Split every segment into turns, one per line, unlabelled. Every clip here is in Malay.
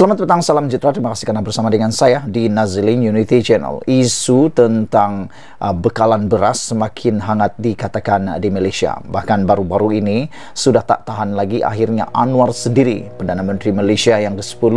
Selamat petang, salam sejahtera. Terima kasih kerana bersama dengan saya di Nazilin Unity Channel. Isu tentang uh, bekalan beras semakin hangat dikatakan di Malaysia. Bahkan baru-baru ini sudah tak tahan lagi akhirnya Anwar sendiri, Perdana Menteri Malaysia yang ke-10,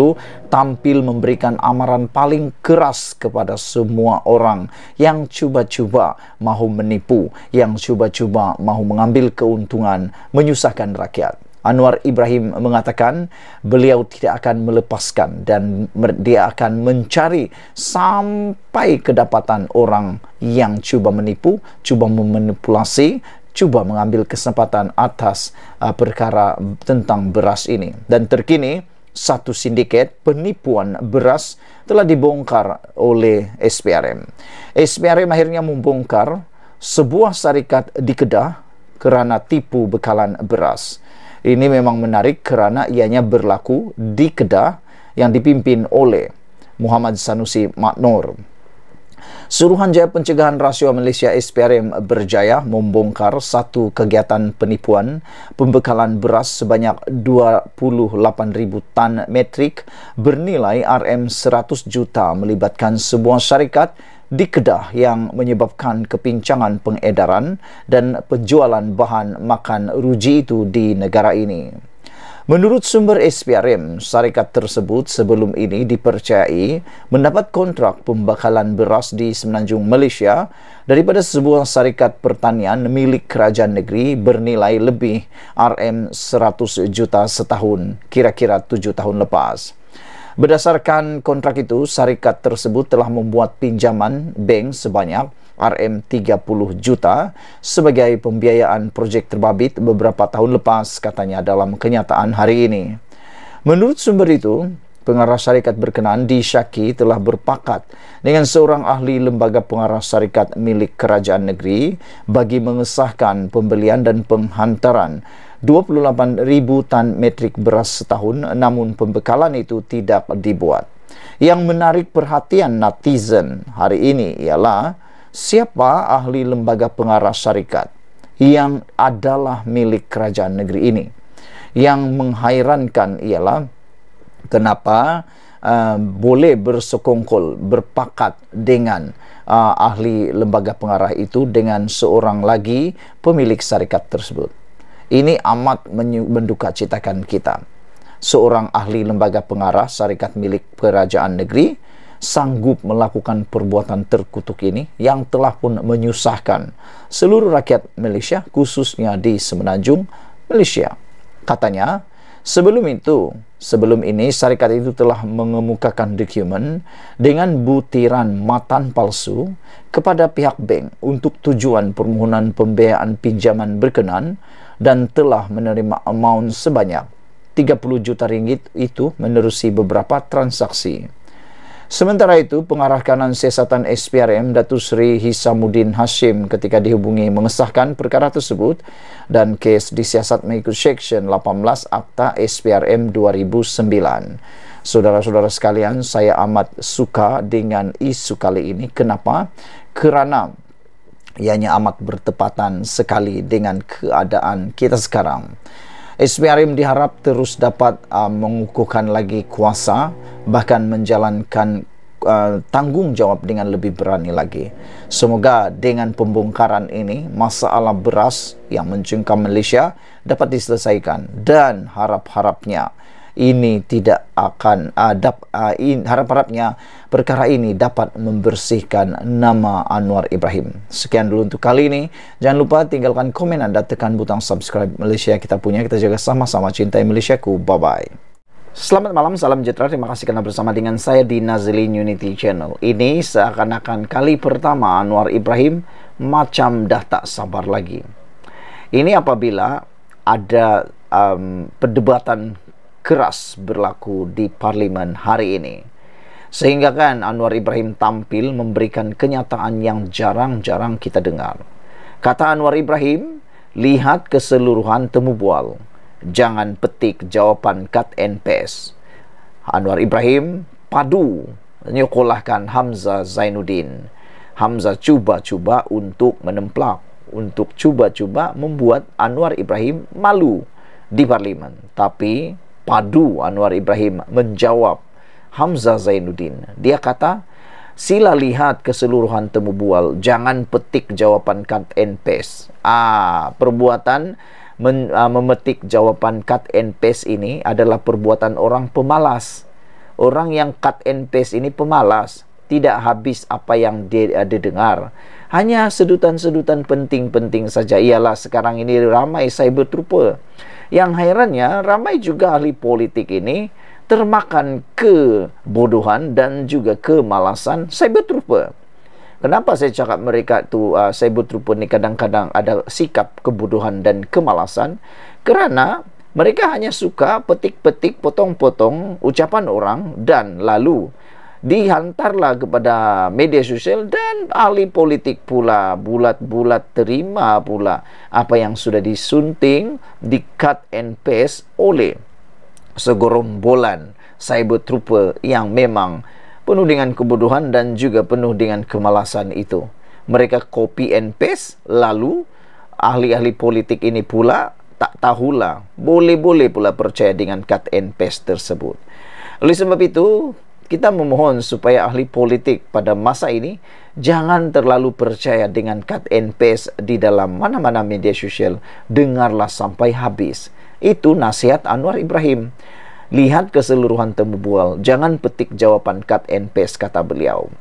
tampil memberikan amaran paling keras kepada semua orang yang cuba-cuba mahu menipu, yang cuba-cuba mahu mengambil keuntungan menyusahkan rakyat. Anwar Ibrahim mengatakan beliau tidak akan melepaskan dan dia akan mencari sampai kedapatan orang yang cuba menipu, cuba memanipulasi, cuba mengambil kesempatan atas uh, perkara tentang beras ini. Dan terkini satu sindiket penipuan beras telah dibongkar oleh SPRM. SPRM akhirnya membongkar sebuah syarikat di Kedah kerana tipu bekalan beras. Ini memang menarik kerana ianya berlaku di Kedah yang dipimpin oleh Muhammad Sanusi Maknur. Suruhanjaya Pencegahan Rasio Malaysia SPRM berjaya membongkar satu kegiatan penipuan pembekalan beras sebanyak 28,000 tan metrik bernilai RM100 juta melibatkan sebuah syarikat di Kedah yang menyebabkan kepincangan pengedaran dan penjualan bahan makan ruji itu di negara ini. Menurut sumber SPRM, syarikat tersebut sebelum ini dipercayai mendapat kontrak pembakalan beras di Semenanjung Malaysia daripada sebuah syarikat pertanian milik kerajaan negeri bernilai lebih RM100 juta setahun, kira-kira tujuh tahun lepas. Berdasarkan kontrak itu, syarikat tersebut telah membuat pinjaman bank sebanyak RM30 juta sebagai pembiayaan projek terbabit beberapa tahun lepas katanya dalam kenyataan hari ini. Menurut sumber itu, pengarah syarikat berkenaan di Syaki telah berpakat dengan seorang ahli lembaga pengarah syarikat milik kerajaan negeri bagi mengesahkan pembelian dan penghantaran 28 ribu tan metrik beras setahun namun pembekalan itu tidak dibuat. Yang menarik perhatian netizen hari ini ialah siapa ahli lembaga pengarah syarikat yang adalah milik kerajaan negeri ini. Yang menghairankan ialah kenapa uh, boleh bersekongkol, berpakat dengan uh, ahli lembaga pengarah itu dengan seorang lagi pemilik syarikat tersebut. Ini amat menduka citakan kita. Seorang ahli lembaga pengarah syarikat milik kerajaan negeri sanggup melakukan perbuatan terkutuk ini yang telah pun menyusahkan seluruh rakyat Malaysia khususnya di Semenanjung Malaysia. Katanya, sebelum itu, sebelum ini syarikat itu telah mengemukakan dokumen dengan butiran matan palsu kepada pihak bank untuk tujuan permohonan pembiayaan pinjaman berkenan dan telah menerima amount sebanyak 30 juta ringgit itu menerusi beberapa transaksi. Sementara itu, pengarah kanan siasatan SPRM Datu Sri Hisamuddin Hashim ketika dihubungi mengesahkan perkara tersebut dan kes disiasat mengikut Section 18 Akta SPRM 2009. Saudara-saudara sekalian, saya amat suka dengan isu kali ini. Kenapa? Kerana ianya amat bertepatan sekali dengan keadaan kita sekarang. SPRM diharap terus dapat uh, mengukuhkan lagi kuasa bahkan menjalankan uh, tanggungjawab dengan lebih berani lagi. Semoga dengan pembongkaran ini masalah beras yang mencengkam Malaysia dapat diselesaikan dan harap-harapnya ini tidak akan ada ah, uh, ah, uh, harap-harapnya perkara ini dapat membersihkan nama Anwar Ibrahim. Sekian dulu untuk kali ini. Jangan lupa tinggalkan komen anda, tekan butang subscribe Malaysia kita punya. Kita jaga sama-sama cintai Malaysia ku. Bye-bye. Selamat malam, salam sejahtera. Terima kasih karena bersama dengan saya di Nazilin Unity Channel. Ini seakan-akan kali pertama Anwar Ibrahim macam dah tak sabar lagi. Ini apabila ada um, perdebatan keras berlaku di parlimen hari ini. Sehingga kan Anwar Ibrahim tampil memberikan kenyataan yang jarang-jarang kita dengar. Kata Anwar Ibrahim, lihat keseluruhan temubual. Jangan petik jawapan kat NPS. Anwar Ibrahim padu nyokolahkan Hamzah Zainuddin. Hamzah cuba-cuba untuk menemplak, untuk cuba-cuba membuat Anwar Ibrahim malu di parlimen. Tapi padu Anwar Ibrahim menjawab Hamzah Zainuddin. Dia kata, sila lihat keseluruhan temu bual, jangan petik jawapan cut and paste. Ah, perbuatan men, ah, memetik jawapan cut and paste ini adalah perbuatan orang pemalas. Orang yang cut and paste ini pemalas, tidak habis apa yang ah, dia dengar. Hanya sedutan-sedutan penting-penting saja. Ialah sekarang ini ramai cyber trooper. Yang hairannya ramai juga ahli politik ini termakan kebodohan dan juga kemalasan cyber trooper. Kenapa saya cakap mereka tu uh, cyber trooper ni kadang-kadang ada sikap kebodohan dan kemalasan? Kerana mereka hanya suka petik-petik, potong-potong ucapan orang dan lalu dihantarlah kepada media sosial dan ahli politik pula bulat-bulat terima pula apa yang sudah disunting di cut and paste oleh segerombolan cyber trooper yang memang penuh dengan kebodohan dan juga penuh dengan kemalasan itu mereka copy and paste lalu ahli-ahli politik ini pula tak tahulah boleh-boleh pula percaya dengan cut and paste tersebut oleh sebab itu kita memohon supaya ahli politik pada masa ini jangan terlalu percaya dengan cut and paste di dalam mana-mana media sosial. Dengarlah sampai habis. Itu nasihat Anwar Ibrahim. Lihat keseluruhan temubual, jangan petik jawaban cut and paste, kata beliau.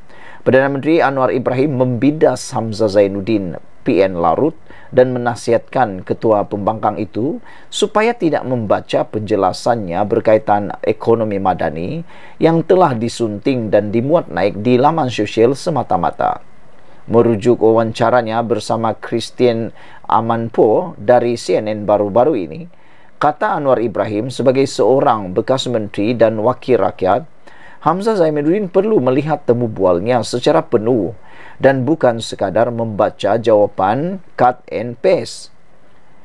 Perdana Menteri Anwar Ibrahim membidas Hamzah Zainuddin PN Larut dan menasihatkan ketua pembangkang itu supaya tidak membaca penjelasannya berkaitan ekonomi madani yang telah disunting dan dimuat naik di laman sosial semata-mata. Merujuk wawancaranya bersama Christian Amanpo dari CNN baru-baru ini, kata Anwar Ibrahim sebagai seorang bekas menteri dan wakil rakyat, Hamzah Zaimuddin perlu melihat temu bualnya secara penuh dan bukan sekadar membaca jawapan cut and paste.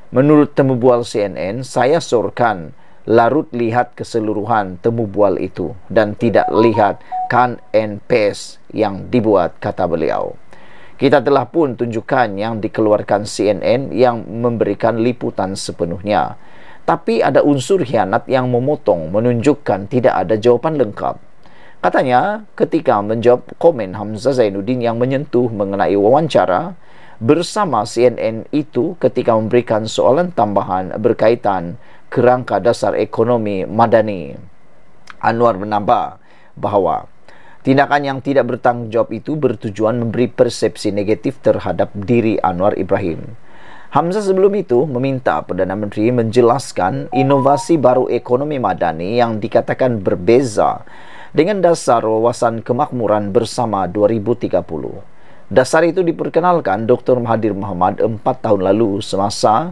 Menurut temubual CNN, saya sorkan larut lihat keseluruhan temubual itu dan tidak lihat cut and paste yang dibuat kata beliau. Kita telah pun tunjukkan yang dikeluarkan CNN yang memberikan liputan sepenuhnya. Tapi ada unsur hianat yang memotong menunjukkan tidak ada jawapan lengkap. Katanya ketika menjawab komen Hamzah Zainuddin yang menyentuh mengenai wawancara bersama CNN itu ketika memberikan soalan tambahan berkaitan kerangka dasar ekonomi madani. Anwar menambah bahawa tindakan yang tidak bertanggungjawab itu bertujuan memberi persepsi negatif terhadap diri Anwar Ibrahim. Hamzah sebelum itu meminta Perdana Menteri menjelaskan inovasi baru ekonomi madani yang dikatakan berbeza dengan dasar wawasan kemakmuran bersama 2030. Dasar itu diperkenalkan Dr. Mahathir Mohamad 4 tahun lalu semasa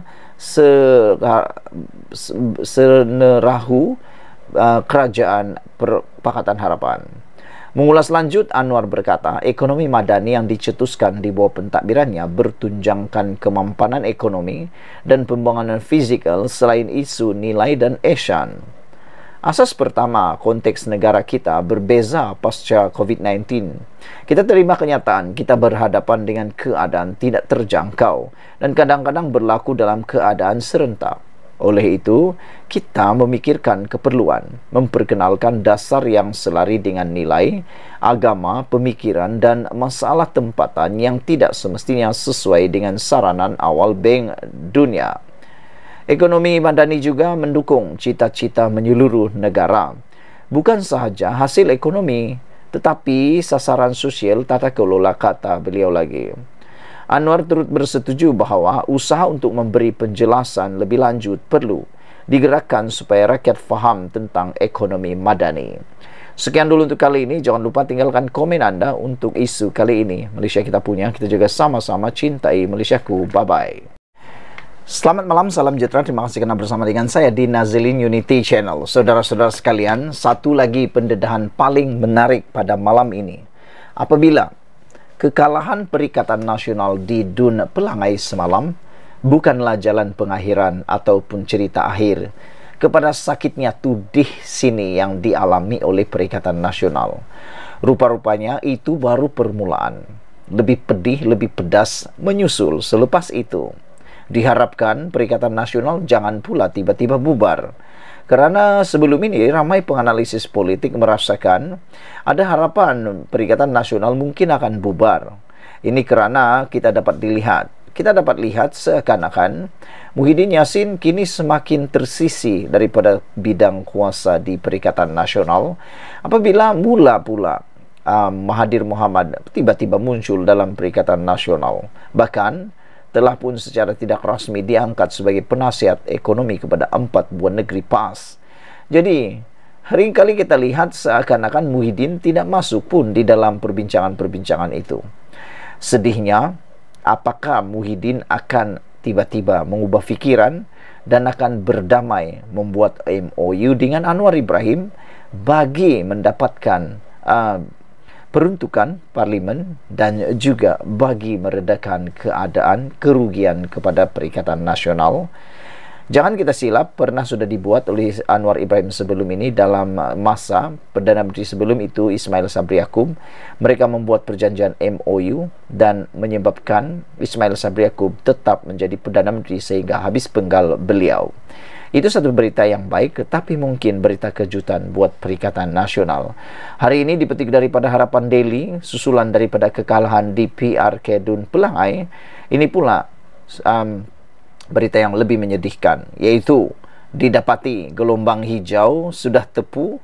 senerahu uh, kerajaan Pakatan Harapan. Mengulas lanjut, Anwar berkata, ekonomi madani yang dicetuskan di bawah pentadbirannya bertunjangkan kemampanan ekonomi dan pembangunan fizikal selain isu nilai dan esyan. Asas pertama konteks negara kita berbeza pasca COVID-19. Kita terima kenyataan kita berhadapan dengan keadaan tidak terjangkau dan kadang-kadang berlaku dalam keadaan serentak. Oleh itu, kita memikirkan keperluan memperkenalkan dasar yang selari dengan nilai, agama, pemikiran dan masalah tempatan yang tidak semestinya sesuai dengan saranan awal Bank Dunia. Ekonomi Mandani juga mendukung cita-cita menyeluruh negara. Bukan sahaja hasil ekonomi, tetapi sasaran sosial tata kelola kata beliau lagi. Anwar turut bersetuju bahawa usaha untuk memberi penjelasan lebih lanjut perlu digerakkan supaya rakyat faham tentang ekonomi madani. Sekian dulu untuk kali ini. Jangan lupa tinggalkan komen anda untuk isu kali ini. Malaysia kita punya. Kita juga sama-sama cintai Malaysia ku. Bye-bye. Selamat malam, salam sejahtera. Terima kasih kerana bersama dengan saya di Nazilin Unity Channel. Saudara-saudara sekalian, satu lagi pendedahan paling menarik pada malam ini. Apabila kekalahan Perikatan Nasional di Dun Pelangai semalam bukanlah jalan pengakhiran ataupun cerita akhir kepada sakitnya tudih sini yang dialami oleh Perikatan Nasional. Rupa-rupanya itu baru permulaan. Lebih pedih, lebih pedas menyusul selepas itu. Diharapkan Perikatan Nasional jangan pula tiba-tiba bubar. Kerana sebelum ini ramai penganalisis politik merasakan ada harapan Perikatan Nasional mungkin akan bubar. Ini kerana kita dapat dilihat. Kita dapat lihat seakan-akan Muhyiddin Yassin kini semakin tersisi daripada bidang kuasa di Perikatan Nasional apabila mula pula Uh, Mahathir Muhammad tiba-tiba muncul dalam Perikatan Nasional. Bahkan telah pun secara tidak rasmi diangkat sebagai penasihat ekonomi kepada empat buah negeri PAS. Jadi, hari kali kita lihat seakan-akan Muhyiddin tidak masuk pun di dalam perbincangan-perbincangan itu. Sedihnya, apakah Muhyiddin akan tiba-tiba mengubah fikiran dan akan berdamai membuat MOU dengan Anwar Ibrahim bagi mendapatkan uh, peruntukan parlimen dan juga bagi meredakan keadaan kerugian kepada Perikatan Nasional. Jangan kita silap, pernah sudah dibuat oleh Anwar Ibrahim sebelum ini dalam masa Perdana Menteri sebelum itu Ismail Sabri Akum. Mereka membuat perjanjian MOU dan menyebabkan Ismail Sabri Akum tetap menjadi Perdana Menteri sehingga habis penggal beliau. Itu satu berita yang baik tetapi mungkin berita kejutan buat Perikatan Nasional. Hari ini dipetik daripada Harapan Delhi, susulan daripada kekalahan di PR Kedun Pelangai. Ini pula um, berita yang lebih menyedihkan yaitu didapati gelombang hijau sudah tepu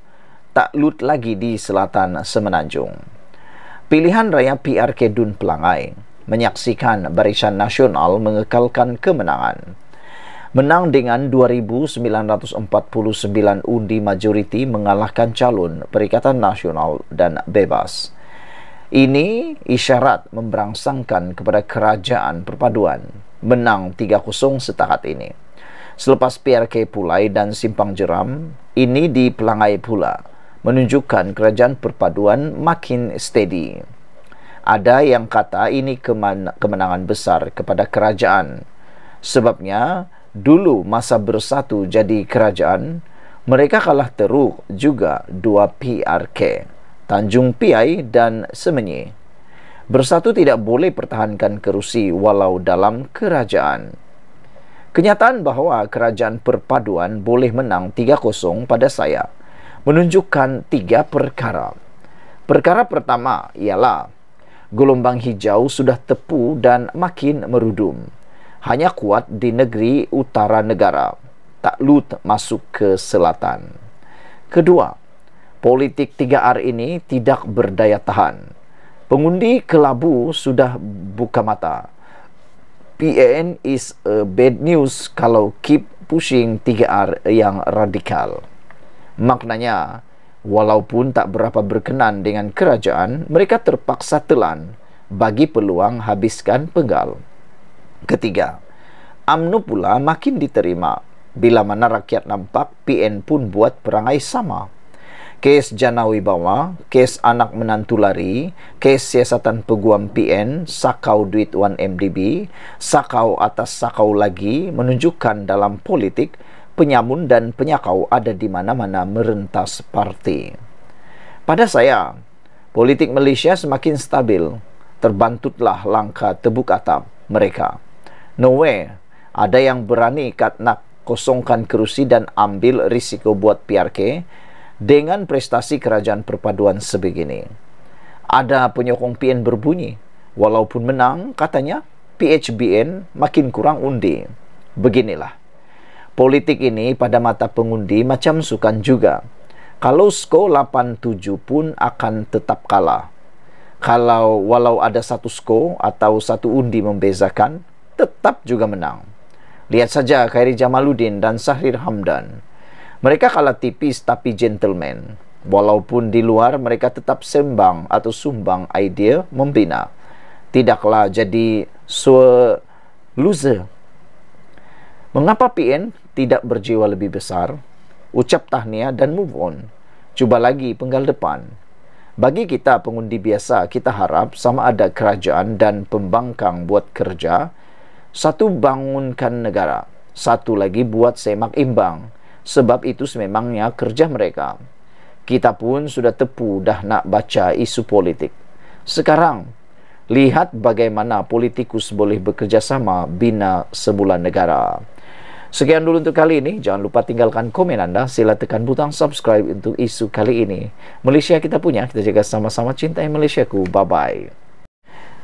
tak lut lagi di selatan Semenanjung. Pilihan raya PRK Dun Pelangai menyaksikan barisan nasional mengekalkan kemenangan menang dengan 2,949 undi majoriti mengalahkan calon Perikatan Nasional dan Bebas. Ini isyarat memberangsangkan kepada kerajaan perpaduan menang 3-0 setakat ini. Selepas PRK Pulai dan Simpang Jeram, ini di Pelangai pula menunjukkan kerajaan perpaduan makin steady. Ada yang kata ini kemenangan besar kepada kerajaan. Sebabnya, dulu masa bersatu jadi kerajaan, mereka kalah teruk juga dua PRK, Tanjung Piai dan Semenyi Bersatu tidak boleh pertahankan kerusi walau dalam kerajaan. Kenyataan bahawa kerajaan perpaduan boleh menang 3-0 pada saya menunjukkan tiga perkara. Perkara pertama ialah gelombang hijau sudah tepu dan makin merudum hanya kuat di negeri utara negara, tak lut masuk ke selatan. Kedua, politik 3R ini tidak berdaya tahan. Pengundi kelabu sudah buka mata. Pn is a bad news kalau keep pushing 3R yang radikal. Maknanya, walaupun tak berapa berkenan dengan kerajaan, mereka terpaksa telan bagi peluang habiskan penggal. Ketiga, UMNO pula makin diterima bila mana rakyat nampak PN pun buat perangai sama. Kes Jana Wibawa, kes anak menantu lari, kes siasatan peguam PN, sakau duit 1MDB, sakau atas sakau lagi menunjukkan dalam politik penyamun dan penyakau ada di mana-mana merentas parti. Pada saya, politik Malaysia semakin stabil, terbantutlah langkah tebuk atap mereka nowhere ada yang berani kat nak kosongkan kerusi dan ambil risiko buat PRK dengan prestasi kerajaan perpaduan sebegini. Ada penyokong PN berbunyi, walaupun menang, katanya PHBN makin kurang undi. Beginilah, politik ini pada mata pengundi macam sukan juga. Kalau skor 87 pun akan tetap kalah. Kalau walau ada satu skor atau satu undi membezakan, tetap juga menang. Lihat saja Khairi Jamaluddin dan Sahrir Hamdan. Mereka kalah tipis tapi gentleman. Walaupun di luar mereka tetap sembang atau sumbang idea membina. Tidaklah jadi sue loser. Mengapa PN tidak berjiwa lebih besar? Ucap tahniah dan move on. Cuba lagi penggal depan. Bagi kita pengundi biasa, kita harap sama ada kerajaan dan pembangkang buat kerja, satu bangunkan negara, satu lagi buat semak imbang. Sebab itu sememangnya kerja mereka. Kita pun sudah tepu dah nak baca isu politik. Sekarang, lihat bagaimana politikus boleh bekerjasama bina sebulan negara. Sekian dulu untuk kali ini. Jangan lupa tinggalkan komen anda. Sila tekan butang subscribe untuk isu kali ini. Malaysia kita punya. Kita jaga sama-sama cintai Malaysia ku. Bye-bye.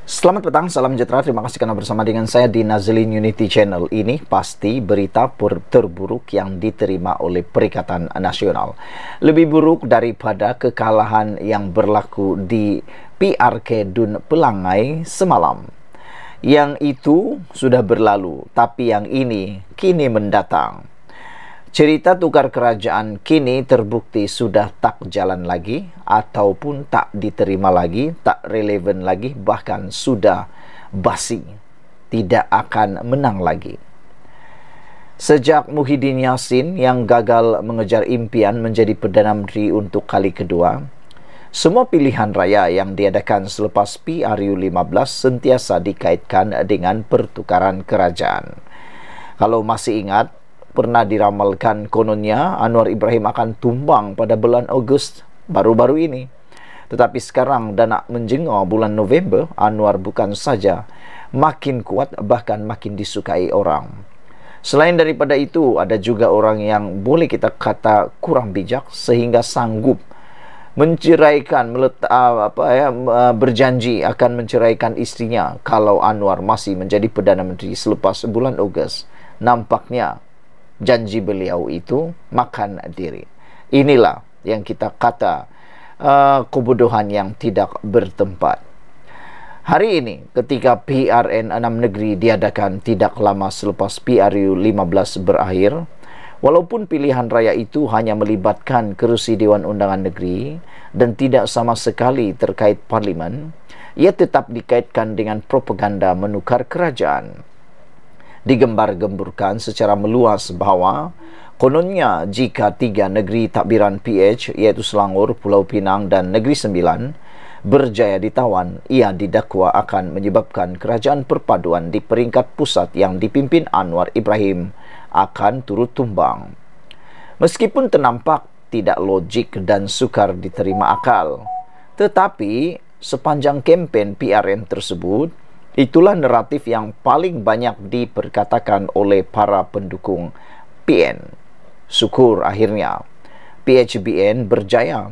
Selamat petang, salam sejahtera. Terima kasih karena bersama dengan saya di Nazilin Unity Channel ini. Pasti berita terburuk yang diterima oleh Perikatan Nasional. Lebih buruk daripada kekalahan yang berlaku di PRK Dun Pelangai semalam. Yang itu sudah berlalu, tapi yang ini kini mendatang. Cerita tukar kerajaan kini terbukti sudah tak jalan lagi ataupun tak diterima lagi, tak relevan lagi, bahkan sudah basi, tidak akan menang lagi. Sejak Muhyiddin Yassin yang gagal mengejar impian menjadi Perdana Menteri untuk kali kedua, semua pilihan raya yang diadakan selepas PRU15 sentiasa dikaitkan dengan pertukaran kerajaan. Kalau masih ingat, pernah diramalkan kononnya Anwar Ibrahim akan tumbang pada bulan Ogos baru-baru ini. Tetapi sekarang dah nak menjengah bulan November, Anwar bukan saja makin kuat bahkan makin disukai orang. Selain daripada itu, ada juga orang yang boleh kita kata kurang bijak sehingga sanggup menceraikan meletak, ah, apa ya ah, berjanji akan menceraikan istrinya kalau Anwar masih menjadi perdana menteri selepas bulan Ogos nampaknya janji beliau itu makan diri. Inilah yang kita kata uh, kebodohan yang tidak bertempat. Hari ini ketika PRN 6 negeri diadakan tidak lama selepas PRU 15 berakhir, walaupun pilihan raya itu hanya melibatkan kerusi Dewan Undangan Negeri dan tidak sama sekali terkait parlimen, ia tetap dikaitkan dengan propaganda menukar kerajaan digembar-gemburkan secara meluas bahawa kononnya jika tiga negeri takbiran PH iaitu Selangor, Pulau Pinang dan Negeri Sembilan berjaya ditawan, ia didakwa akan menyebabkan kerajaan perpaduan di peringkat pusat yang dipimpin Anwar Ibrahim akan turut tumbang. Meskipun ternampak tidak logik dan sukar diterima akal, tetapi sepanjang kempen PRN tersebut, Itulah naratif yang paling banyak diperkatakan oleh para pendukung PN. Syukur akhirnya, PHBN berjaya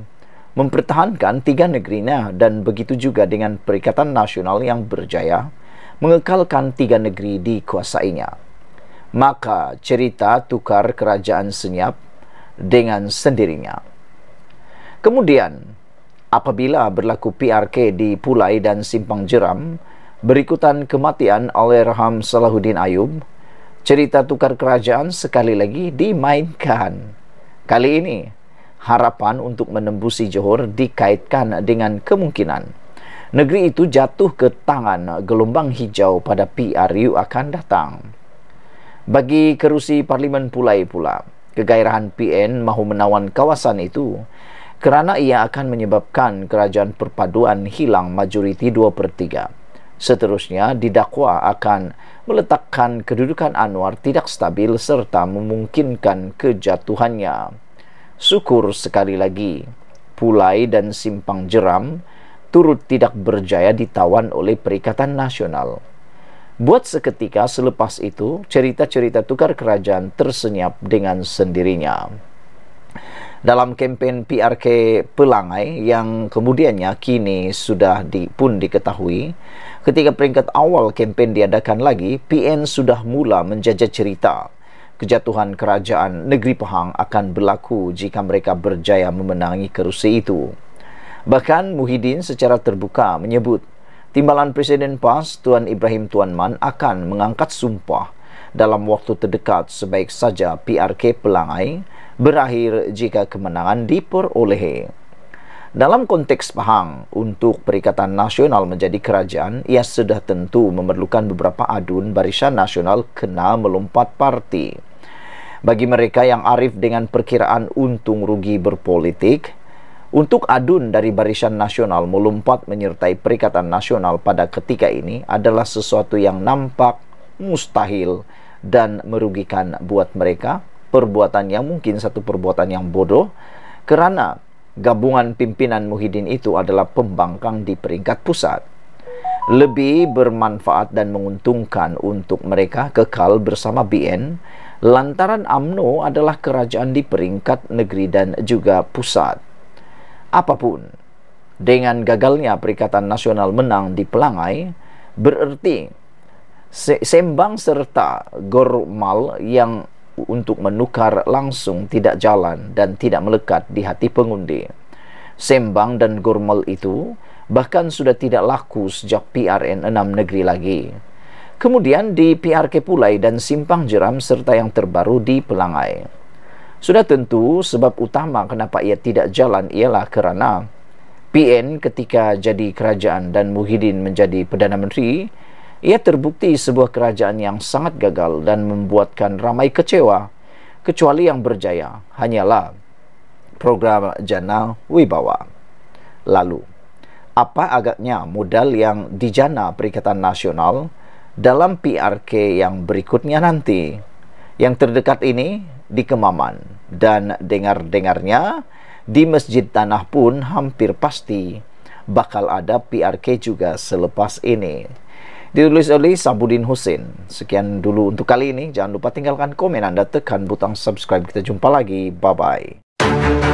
mempertahankan tiga negerinya dan begitu juga dengan Perikatan Nasional yang berjaya mengekalkan tiga negeri dikuasainya. Maka cerita tukar kerajaan senyap dengan sendirinya. Kemudian, apabila berlaku PRK di Pulai dan Simpang Jeram, berikutan kematian oleh Raham Salahuddin Ayub, cerita tukar kerajaan sekali lagi dimainkan. Kali ini, harapan untuk menembusi Johor dikaitkan dengan kemungkinan negeri itu jatuh ke tangan gelombang hijau pada PRU akan datang. Bagi kerusi parlimen pulai pula, kegairahan PN mahu menawan kawasan itu kerana ia akan menyebabkan kerajaan perpaduan hilang majoriti 2 per Seterusnya, didakwa akan meletakkan kedudukan Anwar tidak stabil serta memungkinkan kejatuhannya. Syukur sekali lagi, pulai dan simpang jeram turut tidak berjaya ditawan oleh Perikatan Nasional. Buat seketika selepas itu, cerita-cerita tukar kerajaan tersenyap dengan sendirinya. Dalam kempen PRK Pelangai yang kemudiannya kini sudah pun diketahui, Ketika peringkat awal kempen diadakan lagi, PN sudah mula menjajah cerita kejatuhan kerajaan negeri Pahang akan berlaku jika mereka berjaya memenangi kerusi itu. Bahkan Muhyiddin secara terbuka menyebut timbalan Presiden PAS Tuan Ibrahim Tuan Man akan mengangkat sumpah dalam waktu terdekat sebaik saja PRK Pelangai berakhir jika kemenangan diperolehi. Dalam konteks Pahang, untuk Perikatan Nasional menjadi kerajaan, ia sudah tentu memerlukan beberapa adun barisan nasional kena melompat parti. Bagi mereka yang arif dengan perkiraan untung rugi berpolitik, untuk adun dari barisan nasional melompat menyertai Perikatan Nasional pada ketika ini adalah sesuatu yang nampak mustahil dan merugikan buat mereka, perbuatan yang mungkin satu perbuatan yang bodoh, kerana gabungan pimpinan Muhyiddin itu adalah pembangkang di peringkat pusat. Lebih bermanfaat dan menguntungkan untuk mereka kekal bersama BN lantaran AMNO adalah kerajaan di peringkat negeri dan juga pusat. Apapun, dengan gagalnya Perikatan Nasional menang di Pelangai, berarti sembang serta Gormal yang untuk menukar langsung tidak jalan dan tidak melekat di hati pengundi. Sembang dan gurmel itu bahkan sudah tidak laku sejak PRN enam negeri lagi. Kemudian di PRK Pulai dan Simpang Jeram serta yang terbaru di Pelangai. Sudah tentu sebab utama kenapa ia tidak jalan ialah kerana PN ketika jadi kerajaan dan Muhyiddin menjadi Perdana Menteri, ia terbukti sebuah kerajaan yang sangat gagal dan membuatkan ramai kecewa kecuali yang berjaya hanyalah program Jana Wibawa. Lalu, apa agaknya modal yang dijana Perikatan Nasional dalam PRK yang berikutnya nanti? Yang terdekat ini di Kemaman dan dengar-dengarnya di Masjid Tanah pun hampir pasti bakal ada PRK juga selepas ini ditulis oleh Sabudin Hussein. Sekian dulu untuk kali ini. Jangan lupa tinggalkan komen anda, tekan butang subscribe. Kita jumpa lagi. Bye-bye.